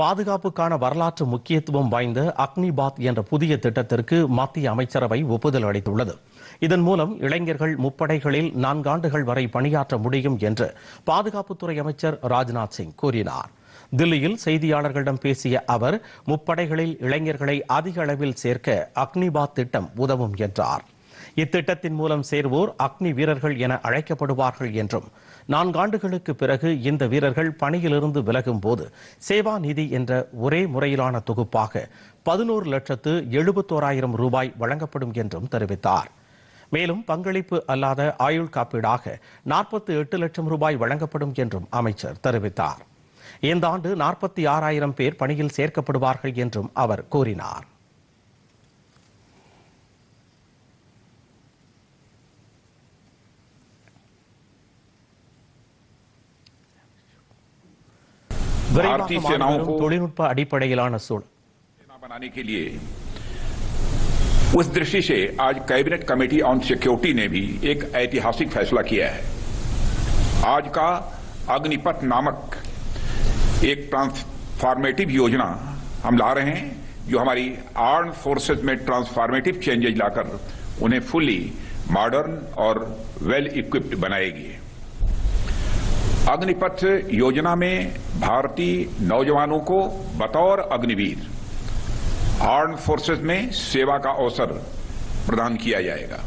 பாதுகாப்புக்கான வரலாற்று முக்கியத்துவம் வாய்ந்த அக்னி பாத் என்ற புதிய திட்டத்திற்கு மத்திய அமைச்சரவை ஒப்புதல் அளித்துள்ளது இதன் மூலம் இளைஞர்கள் முப்படைகளில் நான்காண்டுகள் வரை பணியாற்ற முடியும் என்று பாதுகாப்புத்துறை அமைச்சர் ராஜ்நாத் சிங் கூறினார் தில்லியில் செய்தியாளர்களிடம் பேசிய அவர் முப்படைகளில் இளைஞர்களை அதிக அளவில் சேர்க்க அக்னிபாத் திட்டம் உதவும் என்றார் இத்திட்டத்தின் மூலம் சேர்வோர் அக்னி வீரர்கள் என அழைக்கப்படுவார்கள் என்றும் நான்காண்டுகளுக்கு பிறகு இந்த வீரர்கள் பணியிலிருந்து விலகும் போது சேவா நிதி என்ற ஒரே முறையிலான தொகுப்பாக பதினோரு லட்சத்து எழுபத்தோராயிரம் ரூபாய் வழங்கப்படும் என்றும் தெரிவித்தார் மேலும் பங்களிப்பு அல்லாத ஆயுள் காப்பீடாக நாற்பத்தி எட்டு லட்சம் ரூபாய் வழங்கப்படும் என்றும் அமைச்சர் தெரிவித்தார் இந்த ஆண்டு நாற்பத்தி ஆறாயிரம் பேர் பணியில் சேர்க்கப்படுவார்கள் என்றும் அவர் கூறினார் भारतीय सेनाओं को தொழில்நுட்ப बनाने के लिए उस दृष्टि से आज कैबिनेट कमेटी ऑन सिक्योरिटी ने भी एक ऐतिहासिक फैसला किया है आज का अग्निपथ नामक एक ट्रांसफॉर्मेटिव योजना हम ला रहे हैं जो हमारी आर्म फोर्सेज में ट्रांसफॉर्मेटिव चेंजेज लाकर उन्हें फुली मॉडर्न और वेल इक्विप्ड बनाएगी अग्निपथ योजना में भारतीय नौजवानों को बतौर अग्निवीर आर्म फोर्सेस में सेवा का अवसर प्रदान किया जाएगा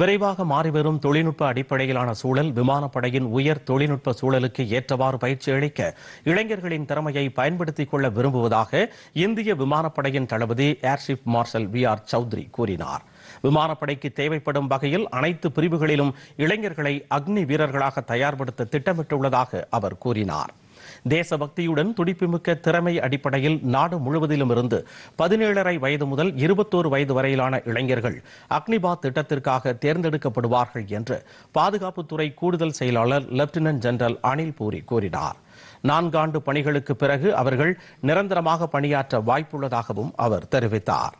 விரைவாக மாறிவரும் தொழில்நுட்ப அடிப்படையிலான சூழல் விமானப்படையின் உயர் தொழில்நுட்ப சூழலுக்கு ஏற்றவாறு பயிற்சி அளிக்க இளைஞர்களின் திறமையை பயன்படுத்திக் கொள்ள விரும்புவதாக இந்திய விமானப்படையின் தளபதி air chief marshal V R Chaudhari கூறினார் விமானப்படைக்கு தேவைப்படும் வகையில் அனைத்து பிரிவுகளிலும் இளைஞர்களை அக்னி வீரர்களாக தயார்படுத்த திட்டமிட்டுள்ளதாக அவர் கூறினாா் தேசபக்தியுடன் துடிப்புமிக்க திறமை அடிப்படையில் நாடு முழுவதிலும் இருந்து பதினேழரை வயது முதல் இருபத்தோரு வயது வரையிலான இளைஞர்கள் அக்னிபாத் திட்டத்திற்காக தேர்ந்தெடுக்கப்படுவார்கள் என்று பாதுகாப்புத்துறை கூடுதல் செயலாளர் லெப்டினன்ட் ஜெனரல் அனில் பூரி கூறினார் நான்காண்டு பணிகளுக்கு பிறகு அவர்கள் நிரந்தரமாக பணியாற்ற வாய்ப்புள்ளதாகவும் அவர் தெரிவித்தார்